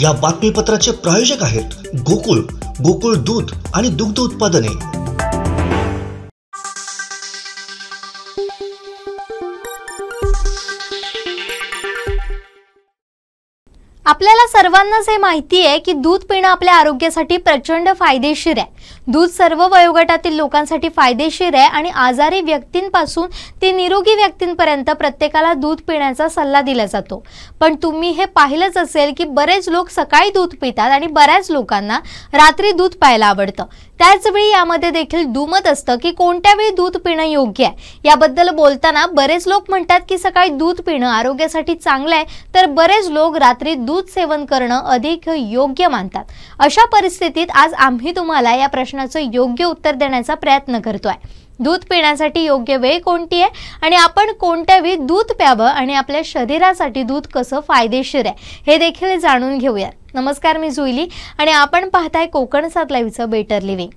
या बातमीपत्राचे प्रायोजक आहेत गोकुळ गोकुळ दूध आणि दुग्ध उत्पादने आपल्याला सर्वांनाच हे माहिती आहे की दूध पिणं आपल्या आरोग्यासाठी प्रचंड फायदेशीर आहे दूध सर्व वयोगटातील लोकांसाठी फायदेशीर आहे आणि आजारी व्यक्तींपासून ते निरोगी व्यक्तींपर्यंत प्रत्येकाला दूध पिण्याचा सल्ला दिला जातो पण तुम्ही हे पाहिलंच असेल की बरेच लोक सकाळी दूध पितात आणि बऱ्याच लोकांना रात्री दूध प्यायला आवडतं त्याचवेळी यामध्ये देखील दुमत असतं की कोणत्या वेळी दूध पिणं योग्य आहे याबद्दल बोलताना बरेच लोक म्हणतात की सकाळी दूध पिणं आरोग्यासाठी चांगलं आहे तर बरेच लोक रात्री दूध सेवन करणं अधिक योग्य मानतात अशा परिस्थितीत आज आम्ही तुम्हाला या प्रश्नाचं योग्य उत्तर देण्याचा प्रयत्न करतोय दूध पिण्यासाठी योग्य वेळ कोणती आहे आणि आपण कोणत्या वेळी दूध प्यावं आणि आपल्या शरीरासाठी दूध कसं फायदेशीर आहे हे देखील जाणून घेऊया नमस्कार मी जुईली आणि आपण पाहताय कोकण सात लाईव्हचं बेटर लिव्हिंग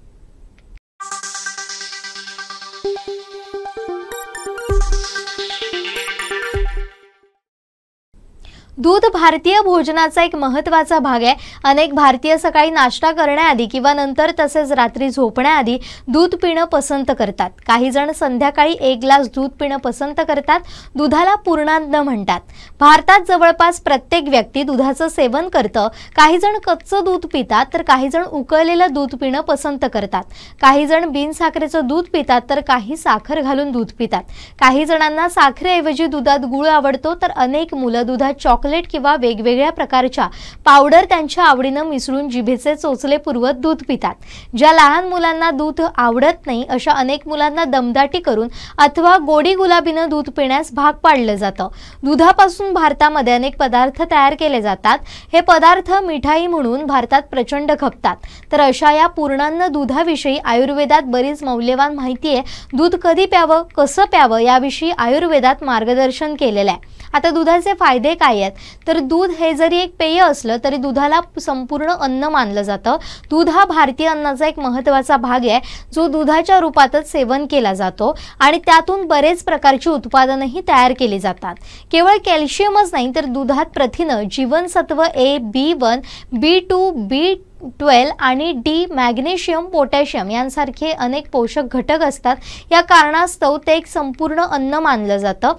दूध भारतीय भोजनाचा एक महत्त्वाचा भाग आहे अनेक भारतीय सकाळी नाश्ता करण्याआधी किंवा नंतर तसेच रात्री झोपण्याआधी दूध पिणं पसंत करतात काही जण संध्याकाळी एक ग्लास दूध पिणं पसंत करतात दुधाला पूर्णान्न म्हणतात भारतात जवळपास प्रत्येक व्यक्ती दुधाचं सेवन करतं काही जण कच्चं दूध पितात तर काही जण उकळलेलं दूध पिणं पसंत करतात काही जण बिनसाखरेचं दूध पितात तर काही साखर घालून दूध पितात काही जणांना साखरेऐवजी दुधात गुळ आवडतो तर अनेक मुलं दुधात चॉकलेट चॉकलेट किंवा वेगवेगळ्या प्रकारच्या पावडर त्यांच्या आवडीनं मिसळून जिभेचे चोचले पूर्वत दूध पितात ज्या लहान मुलांना दूध आवडत नाही अशा अनेक मुलांना दमदाटी करून अथवा गोडी गुलाबीनं दूध पिण्यास भाग पाडलं जातं दुधापासून भारतामध्ये अनेक पदार्थ तयार केले जातात हे पदार्थ मिठाई म्हणून भारतात प्रचंड खपतात तर अशा या पूर्णांना दुधाविषयी आयुर्वेदात बरीच मौल्यवान माहिती आहे दूध कधी प्यावं कसं प्यावं याविषयी आयुर्वेदात मार्गदर्शन केलेलं आहे आता दुधाचे फायदे काय आहेत तर दूध हे जरी एक पेय असलं तरी दुधाला संपूर्ण अन्न मानलं जातं दूध हा भारतीय अन्नाचा एक महत्त्वाचा भाग आहे जो दुधाच्या रूपातच सेवन केला जातो आणि त्यातून बरेच प्रकारची उत्पादनही तयार केली जातात केवळ कॅल्शियमच नाही तर दुधात प्रथिनं जीवनसत्व A B one B two B twelve आणि डी मॅग्नेशियम पोटॅशियम यांसारखे अनेक पोषक घटक असतात या कारणास्तव ते एक संपूर्ण अन्न मानलं जातं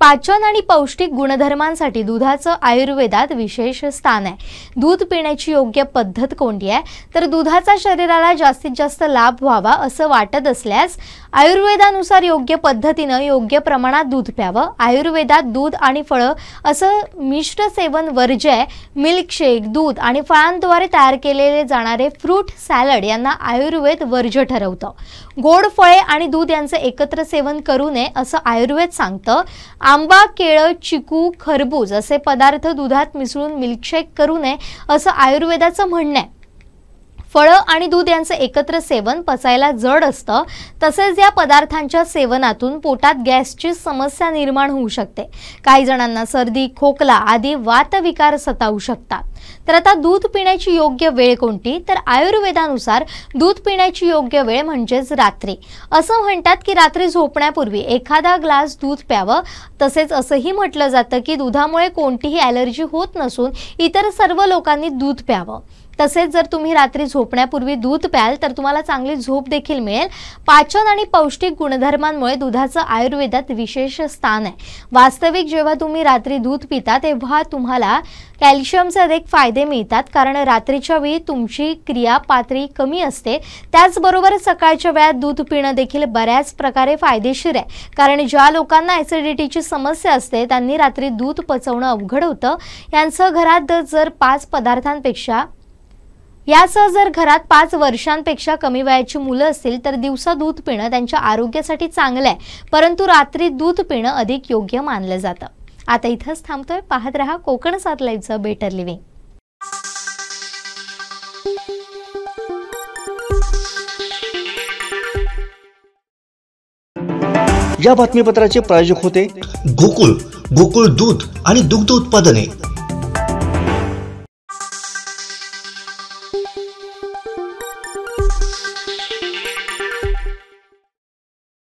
पाचन आणि पौष्टिक गुणधर्मांसाठी दुधाचं आयुर्वेदात विशेष स्थान आहे दूध पिण्याची योग्य पद्धत कोणती आहे तर दुधाचा शरीराला जास्तीत जास्त लाभ व्हावा असं वाटत असल्यास आयुर्वेदानुसार योग्य पद्धतीनं योग्य प्रमाणात दूध प्यावं आयुर्वेदात दूध आणि फळं असं मिश्र सेवन वर्ज्य आहे मिल्कशेक दूध आणि फळांद्वारे तयार केलेले जाणारे फ्रूट सॅलड यांना आयुर्वेद वर्ज्य ठरवतं गोड फळे आणि दूध यांचं एकत्र सेवन करू नये असं आयुर्वेद सांगतं आंबा केळं चिकू खरबूज असे पदार्थ दुधात मिसळून मिल्कशेक करू नये असं आयुर्वेदाचं म्हणणं आहे फळं आणि दूध यांचं एकत्र सेवन पचायला जड असतं तसेच या पदार्थांच्या सेवनातून पोटात गॅसची समस्या निर्माण होऊ शकते काही जणांना सर्दी खोकला आदी वातविकार सतावू शकतात तर आता दूध पिण्याची योग्य वेळ कोणती तर आयुर्वेदानुसार दूध पिण्याची योग्य वेळ म्हणजेच रात्री असं म्हणतात की रात्री झोपण्यापूर्वी एखादा ग्लास दूध प्यावं तसेच असंही म्हटलं जातं की दुधामुळे कोणतीही ॲलर्जी होत नसून इतर सर्व लोकांनी दूध प्यावं तसेच जर तुम्ही रात्री झोपण्यापूर्वी दूध प्याल तर तुम्हाला चांगली झोप देखील मिळेल पाचन आणि पौष्टिक गुणधर्मांमुळे दुधाचं आयुर्वेदात विशेष स्थान आहे वास्तविक जेव्हा तुम्ही रात्री दूध पिता तेव्हा तुम्हाला कॅल्शियमचे अधिक फायदे मिळतात कारण रात्रीच्या वेळी तुमची क्रिया पातळी कमी असते त्याचबरोबर सकाळच्या वेळात दूध पिणं देखील बऱ्याच प्रकारे फायदेशीर आहे कारण ज्या लोकांना ॲसिडिटीची समस्या असते त्यांनी रात्री दूध पचवणं अवघड होतं यांचं घरात जर पाच पदार्थांपेक्षा यासह जर घरात पाच वर्षांपेक्षा कमी वयाची मुलं असतील तर दिवसा दूध पिणं त्यांच्या आरोग्यासाठी चांगलं आहे परंतु रात्री दूध पिणं अधिक योग्य मानलं जातं आता इथंच थांबतोय पाहत राहा कोकण सात बेटर लिव्हिंग या बातमीपत्राचे प्रायोजक होते गोकुळ गोकुळ दूध आणि दुग्ध उत्पादने